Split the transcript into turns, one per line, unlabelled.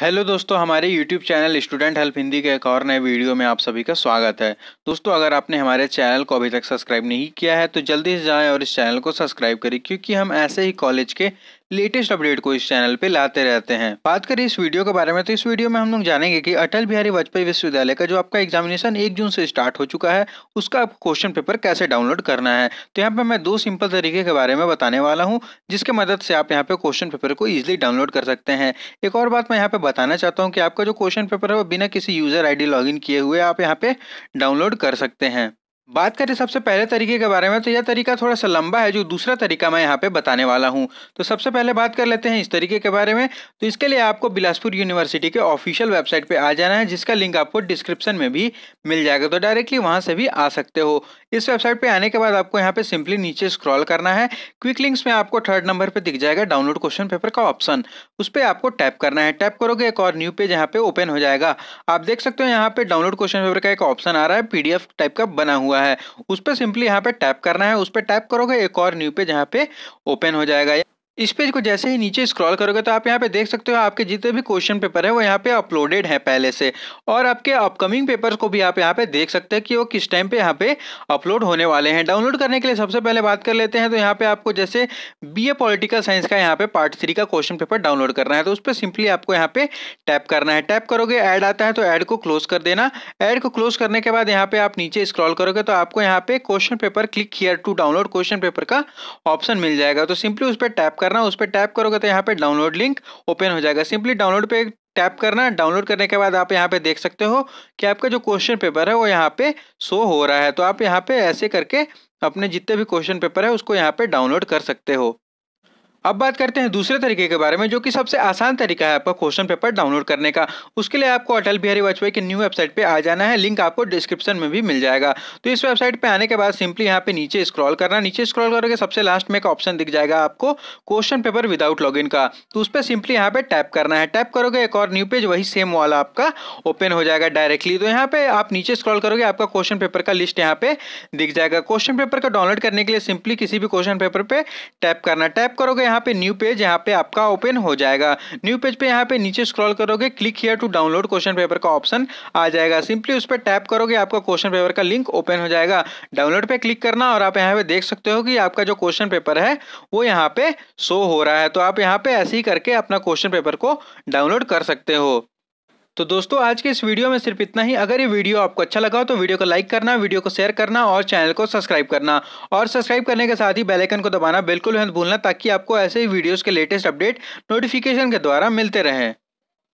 hello दोस्तों हमारे YouTube channel student help Hindi के एक और नए वीडियो में आप सभी का स्वागत है दोस्तों अगर आपने हमारे चैनल को अभी तक सब्सक्राइब नहीं किया है तो जल्दी से जाएं और इस चैनल को सब्सक्राइब करें क्योंकि हम ऐसे ही कॉलेज के लेटेस्ट अपडेट को इस चैनल पे लाते रहते हैं बात करें इस वीडियो के बारे में तो इस वीडियो में हम लोग जानेंगे कि अटल बिहारी वाजपेयी विश्वविद्यालय का जो आपका एग्जामिनेशन एक जून से स्टार्ट हो चुका है उसका आप क्वेश्चन पेपर कैसे डाउनलोड करना है तो यहाँ पे मैं दो सिंपल तरीके के बारे में बताने वाला हूँ जिसके मदद से आप यहाँ पे क्वेश्चन पेपर को ईजिली डाउनलोड कर सकते हैं एक और बात मैं यहाँ पे बताना चाहता हूँ कि आपका जो क्वेश्चन पेपर है वो बिना किसी यूजर आई डी इन किए हुए आप यहाँ पे डाउनलोड कर सकते हैं बात करें सबसे पहले तरीके के बारे में तो यह तरीका थोड़ा सा लंबा है जो दूसरा तरीका मैं यहाँ पे बताने वाला हूँ तो सबसे पहले बात कर लेते हैं इस तरीके के बारे में तो इसके लिए आपको बिलासपुर यूनिवर्सिटी के ऑफिशियल वेबसाइट पे आ जाना है जिसका लिंक आपको डिस्क्रिप्शन में भी मिल जाएगा तो डायरेक्टली वहाँ से भी आ सकते हो इस वेबसाइट पर आने के बाद आपको यहाँ पे सिंपली नीचे स्क्रॉल करना है क्विक लिंक्स में आपको थर्ड नंबर पर दिख जाएगा डाउनलोड क्वेश्चन पेपर का ऑप्शन उस पर आपको टैप करना है टैप करोगे एक और न्यू पेज यहाँ पे ओपन हो जाएगा आप देख सकते हो यहाँ पे डाउनलोड क्वेश्चन पेपर का एक ऑप्शन आ रहा है पी टाइप का बना हुआ हुआ है उस पर सिंपली यहाँ पे टैप करना है उस पर टैप करोगे एक और न्यू पेज यहाँ पे ओपन हो जाएगा इस पेज को जैसे ही नीचे स्क्रॉल करोगे तो आप यहाँ पे देख सकते हो आपके जितने भी क्वेश्चन पेपर है वो यहाँ पे अपलोडेड हैं पहले से और आपके अपकमिंग पेपर्स को भी आप यहाँ पे देख सकते हैं कि वो किस टाइम पे यहाँ पे अपलोड होने वाले हैं डाउनलोड करने के लिए सबसे पहले बात कर लेते हैं तो यहाँ पे आपको जैसे बी ए पोलिटिकल साइंस का यहाँ पे पार्ट थ्री का क्वेश्चन पेपर डाउनलोड करना है तो उस पर सिंपली आपको यहाँ पे टैप करना है टैप करोगे ऐड आता है तो ऐड को क्लोज कर देना ऐड को क्लोज करने के बाद यहाँ पे आप नीचे स्क्रॉल करोगे तो आपको यहाँ पे question paper click here to download question paper का ऑप्शन मिल जाएगा तो सिंपली उस पर टैप कर करना उस पर टैप करोगे तो यहाँ पे डाउनलोड लिंक ओपन हो जाएगा सिंपली डाउनलोड पे टैप करना डाउनलोड करने के बाद आप यहाँ पे देख सकते हो कि आपका जो क्वेश्चन पेपर है वो यहाँ पे शो हो रहा है तो आप यहाँ पे ऐसे करके अपने जितने भी क्वेश्चन पेपर है उसको यहाँ पे डाउनलोड कर सकते हो अब बात करते हैं दूसरे तरीके के बारे में जो कि सबसे आसान तरीका है आपका क्वेश्चन पेपर डाउनलोड करने का उसके लिए आपको अटल बिहारी वाजपेयी की न्यू वेबसाइट पे आ जाना है लिंक आपको डिस्क्रिप्शन में भी मिल जाएगा तो इस वेबसाइट पे आने के बाद सिंपली यहाँ पे नीचे स्क्रॉल करना नीचे स्क्रॉल करोगे सबसे लास्ट में एक ऑप्शन दिख जाएगा आपको क्वेश्चन पेपर विदाउट लॉग का तो उस पर सिंपली यहाँ पे टैप करना है टैप करोगे एक और न्यू पेज वही सेम वाला आपका ओपन हो जाएगा डायरेक्टली तो यहाँ पे आप नीचे स्क्रॉल करोगे आपका क्वेश्चन पेपर का लिस्ट यहाँ पे दिख जाएगा क्वेश्चन पेपर का डाउनलोड करने के लिए सिंपली किसी भी क्वेश्चन पेपर पे टैप करना टैप करोगे यहाँ पे न्यू पेज यहाँ पे आपका ओपन हो जाएगा न्यू पेज पे यहाँ पे नीचे स्क्रॉल करोगे click here to download question paper का ऑप्शन आ जाएगा सिंपली उस पर टैप करोगे आपका क्वेश्चन पेपर का लिंक ओपन हो जाएगा डाउनलोड पे क्लिक करना और आप यहाँ पे देख सकते हो कि आपका जो क्वेश्चन पेपर है वो यहाँ पे शो हो रहा है तो आप यहाँ पे ऐसे ही करके अपना क्वेश्चन पेपर को डाउनलोड कर सकते हो तो दोस्तों आज के इस वीडियो में सिर्फ इतना ही अगर ये वीडियो आपको अच्छा लगा हो तो वीडियो को लाइक करना वीडियो को शेयर करना और चैनल को सब्सक्राइब करना और सब्सक्राइब करने के साथ ही बेलाइकन को दबाना बिल्कुल भूलना ताकि आपको ऐसे ही वीडियोज़ के लेटेस्ट अपडेट नोटिफिकेशन के द्वारा मिलते रहें